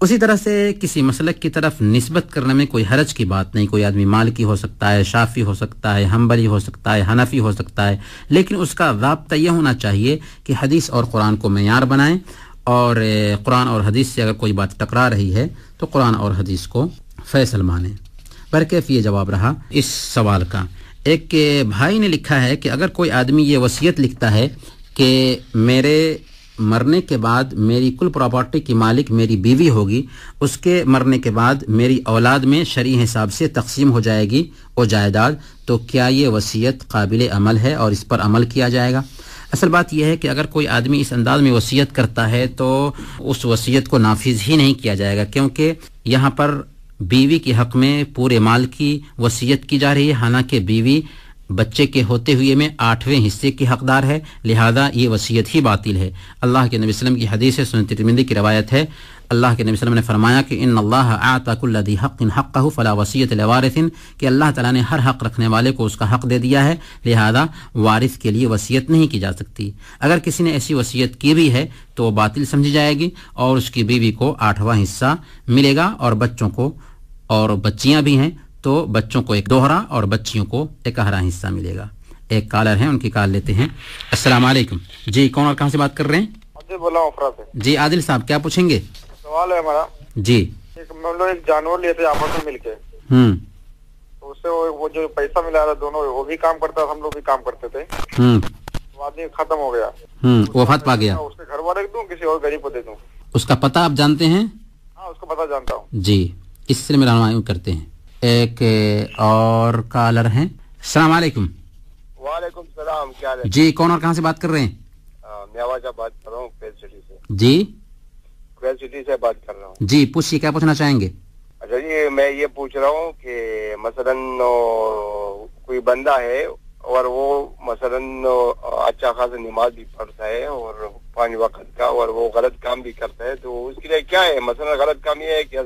S1: اسی طرح سے کسی مسلک کی طرف نسبت کرنے میں کوئی حرج کی بات نہیں کوئی آدمی مالکی ہو سکتا ہے شافی ہو سکتا ہے ہمبلی ہو سکتا ہے حنفی ہو سکتا ہے لیکن اس کا رابطہ یہ ہونا چاہیے کہ حدیث اور قرآن کو معیار بنائیں اور قرآن اور حدیث سے اگر کوئی بات ٹکرا رہی ہے تو قرآن اور حدیث کو فیصل مانیں برکیف یہ جواب رہا اس سوال کا ایک بھائی نے لکھا ہے کہ اگر کوئی آدمی یہ وصیت لکھتا ہے کہ میرے مرنے کے بعد میری کل پراپرٹی کی مالک میری بیوی ہوگی اس کے مرنے کے بعد میری اولاد میں شرح حساب سے تقسیم ہو جائے گی وہ جائیداد تو کیا یہ وصیت قابل عمل ہے اور اس پر عمل کیا جائے گا اصل بات یہ ہے کہ اگر کوئی آدمی اس انداز میں وصیت کرتا ہے تو اس وصیت کو نافذ ہی نہیں کیا جائے گا کیونکہ یہاں پر بیوی کے حق میں پورے مال کی وصیت کی جا رہی ہے حالانکہ بیوی بچے کے ہوتے ہوئے میں آٹھویں حصے کی حقدار ہے لہذا یہ وصیت ہی باطل ہے اللہ کے نبی وسلم کی حدیث سنت ترمندی کی روایت ہے اللہ کے نبی وسلم نے فرمایا کہ ان اللہ آتا کُ حق ان حق کا ہو فلاں کہ اللہ تعالیٰ نے ہر حق رکھنے والے کو اس کا حق دے دیا ہے لہذا وارث کے لیے وصیت نہیں کی جا سکتی اگر کسی نے ایسی وصیت کی بھی ہے تو وہ باطل سمجھی جائے گی اور اس کی بیوی کو آٹھواں حصہ ملے گا اور بچوں کو اور بچیاں بھی ہیں تو بچوں کو ایک دوہرا اور بچیوں کو ایک ہرا حصہ ملے گا ایک کالر ہے ان کی کال لیتے ہیں السلام علیکم جی کون اور کہاں سے بات کر رہے ہیں جی عادل صاحب کیا پوچھیں گے سوال ہے ہمارا جی جانور لیے تھے آپس میں مل کے ہوں وہ جو پیسہ ملا رہا دونوں وہ بھی کام کرتا تھا ہم لوگ بھی کام کرتے تھے ہوں آدمی ختم ہو گیا وہ وفات پا گیا اس کے گھر والے دوں کسی اور کو دے دوں اس کا پتا آپ جانتے ہیں ہاں اس کا جانتا ہوں جی اس سے رہنمائی کرتے ہیں ایک اور کالر ہیں السلام علیکم وعلیکم
S2: السلام کیا جی کون اور کہاں
S1: سے بات کر رہے ہیں میں یہ پوچھ رہا ہوں کہ مثلا کوئی بندہ ہے اور وہ مثلا اچھا خاصا نماز بھی پڑھتا ہے اور پانچ وقت کا اور وہ غلط کام بھی کرتا ہے تو اس کے لیے کیا ہے مثلا غلط کام یہ ہے کہ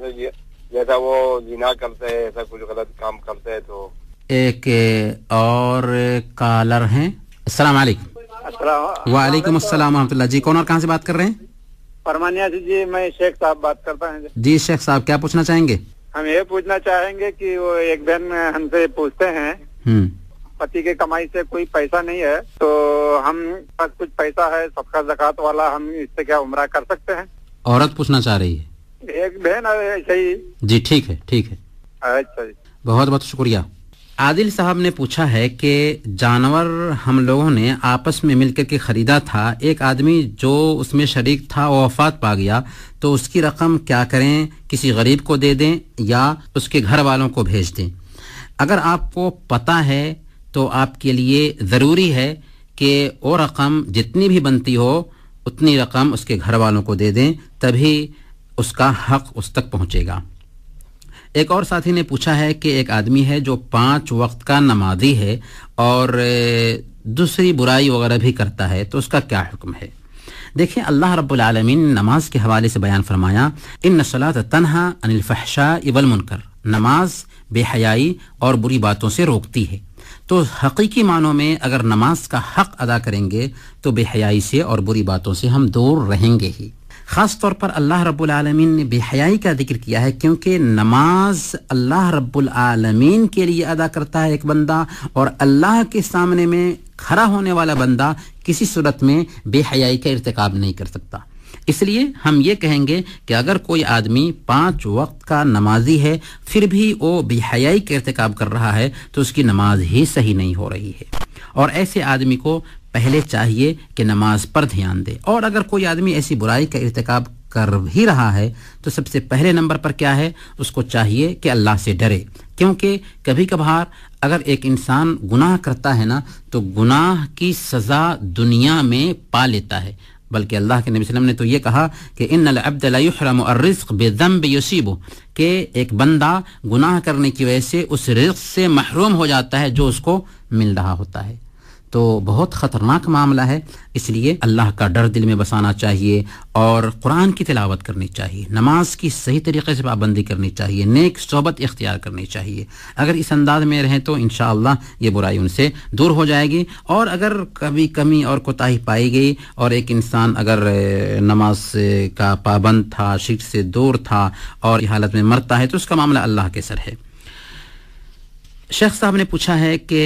S1: جیسا وہ جنا کرتے ہیں ایسا کچھ غلط کام کرتے ہیں تو ایک اور کالر ہیں السلام علیکم وعلیکم السلام و رحمۃ اللہ جی کون اور کہاں سے بات کر رہے ہیں فرمانیا جی جی میں شیخ صاحب بات کرتا ہوں جی شیخ صاحب کیا پوچھنا چاہیں گے ہم یہ پوچھنا چاہیں گے کہ وہ ایک بہن ہم سے پوچھتے ہیں پتی کے کمائی سے کوئی پیسہ نہیں ہے تو ہم پاس کچھ پیسہ ہے سب کا زکات والا ہم اس سے کیا عمرہ کر سکتے ہیں عورت پوچھنا چاہ رہی ہے جی ٹھیک ہے ٹھیک ہے اچھا جی۔ بہت بہت شکریہ عادل صاحب نے پوچھا ہے کہ جانور ہم لوگوں نے آپس میں مل کر کے خریدا تھا ایک آدمی جو اس میں شریک تھا وہ وفات پا گیا تو اس کی رقم کیا کریں کسی غریب کو دے دیں یا اس کے گھر والوں کو بھیج دیں اگر آپ کو پتہ ہے تو آپ کے لیے ضروری ہے کہ وہ رقم جتنی بھی بنتی ہو اتنی رقم اس کے گھر والوں کو دے دیں تبھی اس کا حق اس تک پہنچے گا ایک اور ساتھی نے پوچھا ہے کہ ایک آدمی ہے جو پانچ وقت کا نمازی ہے اور دوسری برائی وغیرہ بھی کرتا ہے تو اس کا کیا حکم ہے دیکھیں اللہ رب العالمین نماز کے حوالے سے بیان فرمایا ان نسلا تنہا ان الفحشا ابل منکر نماز بے حیائی اور بری باتوں سے روکتی ہے تو حقیقی معنوں میں اگر نماز کا حق ادا کریں گے تو بے حیائی سے اور بری باتوں سے ہم دور رہیں گے ہی خاص طور پر اللہ رب العالمین نے بے حیائی کا ذکر کیا ہے کیونکہ نماز اللہ رب العالمین کے لیے ادا کرتا ہے ایک بندہ اور اللہ کے سامنے میں کھڑا ہونے والا بندہ کسی صورت میں بے حیائی کا ارتکاب نہیں کر سکتا اس لیے ہم یہ کہیں گے کہ اگر کوئی آدمی پانچ وقت کا نمازی ہے پھر بھی وہ بے حیائی کا ارتکاب کر رہا ہے تو اس کی نماز ہی صحیح نہیں ہو رہی ہے اور ایسے آدمی کو پہلے چاہیے کہ نماز پر دھیان دے اور اگر کوئی آدمی ایسی برائی کا ارتکاب کر ہی رہا ہے تو سب سے پہلے نمبر پر کیا ہے اس کو چاہیے کہ اللہ سے ڈرے کیونکہ کبھی کبھار اگر ایک انسان گناہ کرتا ہے نا تو گناہ کی سزا دنیا میں پا لیتا ہے بلکہ اللہ کے نبی وسلم نے تو یہ کہا کہ ان العبد الم و رزق بي ظمب کہ ایک بندہ گناہ کرنے کی وجہ سے اس رزق سے محروم ہو جاتا ہے جو اس کو مل رہا ہوتا ہے تو بہت خطرناک معاملہ ہے اس لیے اللہ کا ڈر دل میں بسانا چاہیے اور قرآن کی تلاوت کرنی چاہیے نماز کی صحیح طریقے سے پابندی کرنی چاہیے نیک صحبت اختیار کرنی چاہیے اگر اس انداز میں رہیں تو انشاءاللہ یہ برائی ان سے دور ہو جائے گی اور اگر کبھی کمی اور کوتاہی پائی گئی اور ایک انسان اگر نماز کا پابند تھا شک سے دور تھا اور یہ حالت میں مرتا ہے تو اس کا معاملہ اللہ کے سر ہے شیخ صاحب نے پوچھا ہے کہ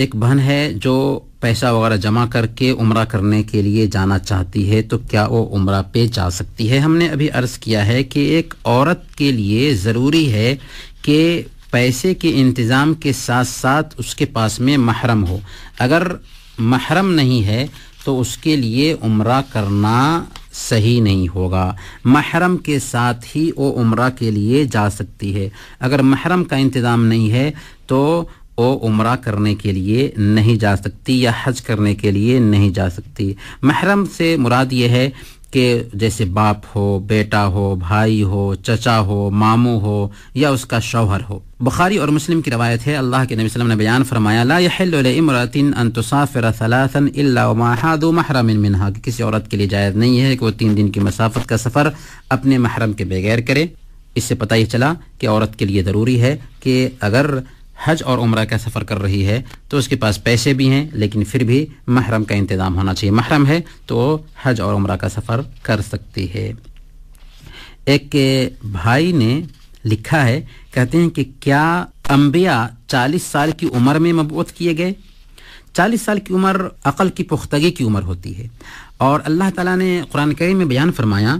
S1: ایک بہن ہے جو پیسہ وغیرہ جمع کر کے عمرہ کرنے کے لیے جانا چاہتی ہے تو کیا وہ عمرہ پہ جا سکتی ہے ہم نے ابھی عرض کیا ہے کہ ایک عورت کے لیے ضروری ہے کہ پیسے کے انتظام کے ساتھ ساتھ اس کے پاس میں محرم ہو اگر محرم نہیں ہے تو اس کے لیے عمرہ کرنا صحیح نہیں ہوگا محرم کے ساتھ ہی وہ عمرہ کے لیے جا سکتی ہے اگر محرم کا انتظام نہیں ہے تو وہ عمرہ کرنے کے لیے نہیں جا سکتی یا حج کرنے کے لیے نہیں جا سکتی محرم سے مراد یہ ہے کہ جیسے باپ ہو بیٹا ہو بھائی ہو چچا ہو ماموں ہو یا اس کا شوہر ہو بخاری اور مسلم کی روایت ہے اللہ کے نبی وسلم نے بیان فرمایا لا یحل یحل الا اللہ حاد محرم منها کہ کسی عورت کے لیے جائز نہیں ہے کہ وہ تین دن کی مسافت کا سفر اپنے محرم کے بغیر کرے اس سے پتہ یہ چلا کہ عورت کے لیے ضروری ہے کہ اگر حج اور عمرہ کا سفر کر رہی ہے تو اس کے پاس پیسے بھی ہیں لیکن پھر بھی محرم کا انتظام ہونا چاہیے محرم ہے تو حج اور عمرہ کا سفر کر سکتی ہے ایک بھائی نے لکھا ہے کہتے ہیں کہ کیا انبیاء چالیس سال کی عمر میں مبعوث کیے گئے چالیس سال کی عمر عقل کی پختگی کی عمر ہوتی ہے اور اللہ تعالیٰ نے قرآن کریم میں بیان فرمایا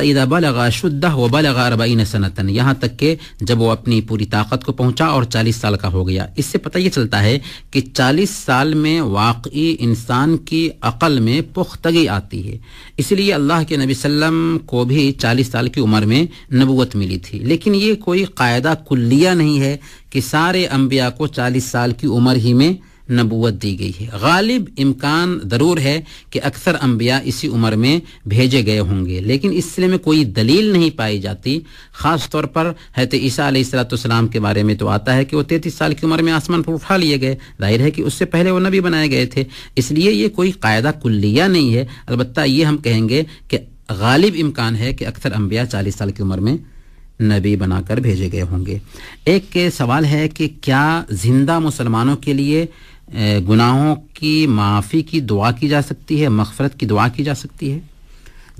S1: اذا بلغا شدہ و بلغا اربعین عین یہاں تک کہ جب وہ اپنی پوری طاقت کو پہنچا اور چالیس سال کا ہو گیا اس سے پتہ یہ چلتا ہے کہ چالیس سال میں واقعی انسان کی عقل میں پختگی آتی ہے اس لیے اللہ کے نبی وسلم کو بھی چالیس سال کی عمر میں نبوت ملی تھی لیکن یہ کوئی قاعدہ کلیہ نہیں ہے کہ سارے انبیاء کو چالیس سال کی عمر ہی میں نبوت دی گئی ہے غالب امکان ضرور ہے کہ اکثر انبیاء اسی عمر میں بھیجے گئے ہوں گے لیکن اس سلے میں کوئی دلیل نہیں پائی جاتی خاص طور پر حید عیسیٰ علیہ السلاۃ والسلام کے بارے میں تو آتا ہے کہ وہ تینتیس سال کی عمر میں آسمان پر اٹھا لیے گئے ظاہر ہے کہ اس سے پہلے وہ نبی بنائے گئے تھے اس لیے یہ کوئی قاعدہ کلیہ نہیں ہے البتہ یہ ہم کہیں گے کہ غالب امکان ہے کہ اکثر انبیاء چالیس سال کی عمر میں نبی بنا کر بھیجے گئے ہوں گے ایک کے سوال ہے کہ کیا زندہ مسلمانوں کے لیے گناہوں کی معافی کی دعا کی جا سکتی ہے مغفرت کی دعا کی جا سکتی ہے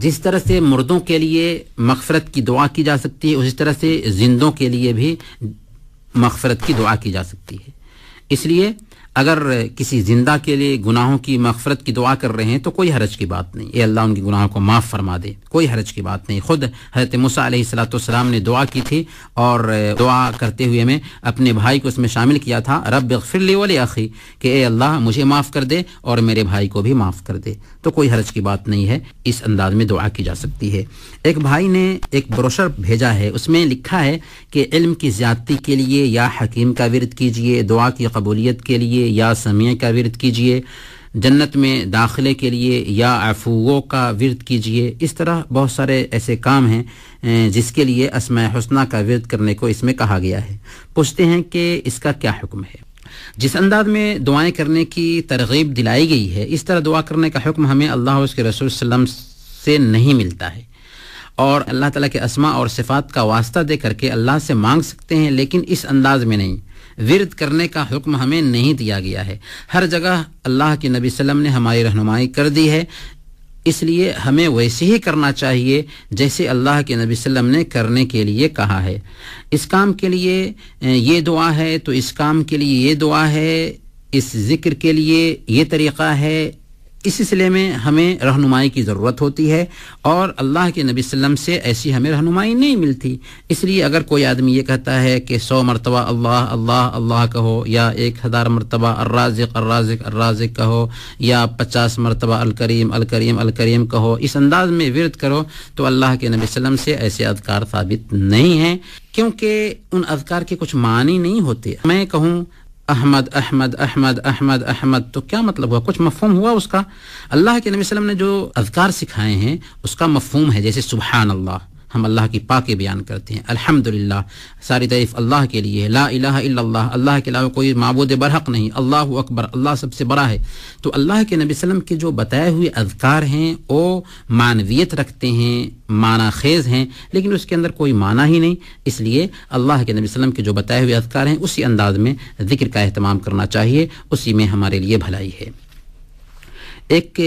S1: جس طرح سے مردوں کے لیے مغفرت کی دعا کی جا سکتی ہے اسی طرح سے زندوں کے لیے بھی مغفرت کی دعا کی جا سکتی ہے اس لیے اگر کسی زندہ کے لیے گناہوں کی مغفرت کی دعا کر رہے ہیں تو کوئی حرج کی بات نہیں اے اللہ ان کی گناہوں کو معاف فرما دے کوئی حرج کی بات نہیں خود حضرت علیہ السلاۃ والسلام نے دعا کی تھی اور دعا کرتے ہوئے میں اپنے بھائی کو اس میں شامل کیا تھا رب لی ولی اخی کہ اے اللہ مجھے معاف کر دے اور میرے بھائی کو بھی معاف کر دے تو کوئی حرج کی بات نہیں ہے اس انداز میں دعا کی جا سکتی ہے ایک بھائی نے ایک بروشر بھیجا ہے اس میں لکھا ہے کہ علم کی زیادتی کے لیے یا حکیم کا ورد کیجیے دعا کی قبولیت کے لیے یا سمیع کا ورد کیجیے جنت میں داخلے کے لیے یا عفو کا ورد کیجیے اس طرح بہت سارے ایسے کام ہیں جس کے لیے اسماء حسنہ کا ورد کرنے کو اس میں کہا گیا ہے پوچھتے ہیں کہ اس کا کیا حکم ہے جس انداز میں دعائیں کرنے کی ترغیب دلائی گئی ہے اس طرح دعا کرنے کا حکم ہمیں اللہ اس کے رسول وسلم سے نہیں ملتا ہے اور اللہ تعالیٰ کے اسماء اور صفات کا واسطہ دے کر کے اللہ سے مانگ سکتے ہیں لیکن اس انداز میں نہیں ورد کرنے کا حکم ہمیں نہیں دیا گیا ہے ہر جگہ اللہ کے نبی وسلم نے ہماری رہنمائی کر دی ہے اس لیے ہمیں ویسے ہی کرنا چاہیے جیسے اللہ کے نبی وسلم نے کرنے کے لیے کہا ہے اس کام کے لیے یہ دعا ہے تو اس کام کے لیے یہ دعا ہے اس ذکر کے لیے یہ طریقہ ہے اس سلسلے میں ہمیں رہنمائی کی ضرورت ہوتی ہے اور اللہ کے نبی وسلم سے ایسی ہمیں رہنمائی نہیں ملتی اس لیے اگر کوئی آدمی یہ کہتا ہے کہ سو مرتبہ اللہ اللہ اللہ کہو یا ایک ہزار مرتبہ الرازق الرازق الرازق کہو یا پچاس مرتبہ الکریم الکریم الکریم کہو اس انداز میں ورد کرو تو اللہ کے نبی وسلم سے ایسے اذکار ثابت نہیں ہیں کیونکہ ان اذکار کے کچھ معنی نہیں ہوتے میں کہوں احمد احمد احمد احمد احمد تو کیا مطلب ہوا کچھ مفہوم ہوا اس کا اللہ کے نبی وسلم نے جو اذکار سکھائے ہیں اس کا مفہوم ہے جیسے سبحان اللہ ہم اللہ کی پاکے بیان کرتے ہیں الحمد للہ ساری تعریف اللہ کے لیے لا الہ الا اللہ اللہ کے علاوہ کوئی معبود برحق نہیں اللہ اکبر اللہ سب سے بڑا ہے تو اللہ کے نبی وسلم کے جو بتائے ہوئے اذکار ہیں وہ معنویت رکھتے ہیں معنی خیز ہیں لیکن اس کے اندر کوئی معنی ہی نہیں اس لیے اللہ کے نبی وسلم کے جو بتائے ہوئے اذکار ہیں اسی انداز میں ذکر کا اہتمام کرنا چاہیے اسی میں ہمارے لیے بھلائی ہے ایک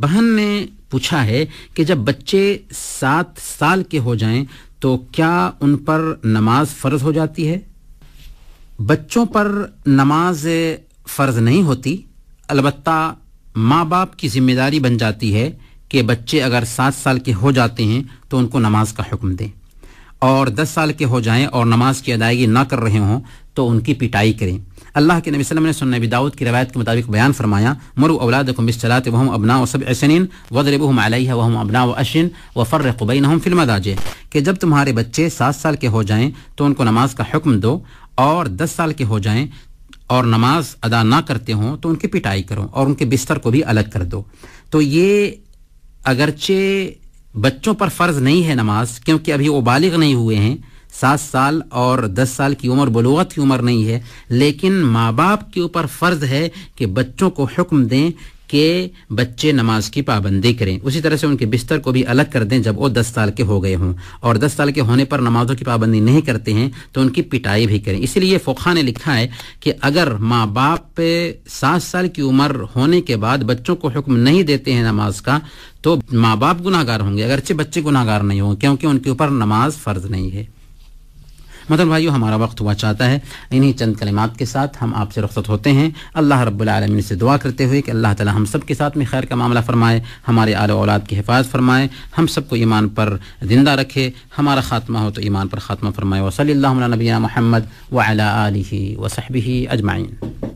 S1: بہن نے پوچھا ہے کہ جب بچے سات سال کے ہو جائیں تو کیا ان پر نماز فرض ہو جاتی ہے بچوں پر نماز فرض نہیں ہوتی البتہ ماں باپ کی ذمہ داری بن جاتی ہے کہ بچے اگر سات سال کے ہو جاتے ہیں تو ان کو نماز کا حکم دیں اور دس سال کے ہو جائیں اور نماز کی ادائیگی نہ کر رہے ہوں تو ان کی پٹائی کریں اللہ کے نبی وسلم نے نبی داود کی روایت کے مطابق بیان فرمایا مرو اولادم بصصلاۃ وہ ابنا و صب عصنین ودربُم علیہ و ابنا و اشن و فر قبین ہم فلم کہ جب تمہارے بچے سات سال کے ہو جائیں تو ان کو نماز کا حکم دو اور دس سال کے ہو جائیں اور نماز ادا نہ کرتے ہوں تو ان کی پٹائی کرو اور ان کے بستر کو بھی الگ کر دو تو یہ اگرچہ بچوں پر فرض نہیں ہے نماز کیونکہ ابھی وہ بالغ نہیں ہوئے ہیں سات سال اور دس سال کی عمر بلوغت کی عمر نہیں ہے لیکن ماں باپ کے اوپر فرض ہے کہ بچوں کو حکم دیں کہ بچے نماز کی پابندی کریں اسی طرح سے ان کے بستر کو بھی الگ کر دیں جب وہ دس سال کے ہو گئے ہوں اور دس سال کے ہونے پر نمازوں کی پابندی نہیں کرتے ہیں تو ان کی پٹائی بھی کریں اسی لیے فوخا نے لکھا ہے کہ اگر ماں باپ سات سال کی عمر ہونے کے بعد بچوں کو حکم نہیں دیتے ہیں نماز کا تو ماں باپ گناہ گار ہوں گے اگرچہ بچے گناہ گار نہیں ہوں گے کیونکہ ان کے اوپر نماز فرض نہیں ہے مدن بھائیو ہمارا وقت ہوا چاہتا ہے انہی چند کلمات کے ساتھ ہم آپ سے رخصت ہوتے ہیں اللہ رب العالمین سے دعا کرتے ہوئے کہ اللہ تعالی ہم سب کے ساتھ میں خیر کا معاملہ فرمائے ہمارے آل و اولاد کی حفاظت فرمائے ہم سب کو ایمان پر زندہ رکھے ہمارا خاتمہ ہو تو ایمان پر خاتمہ فرمائے وصلی اللہ علیہ نبینا محمد و علیہ وصحب ہی اجمائن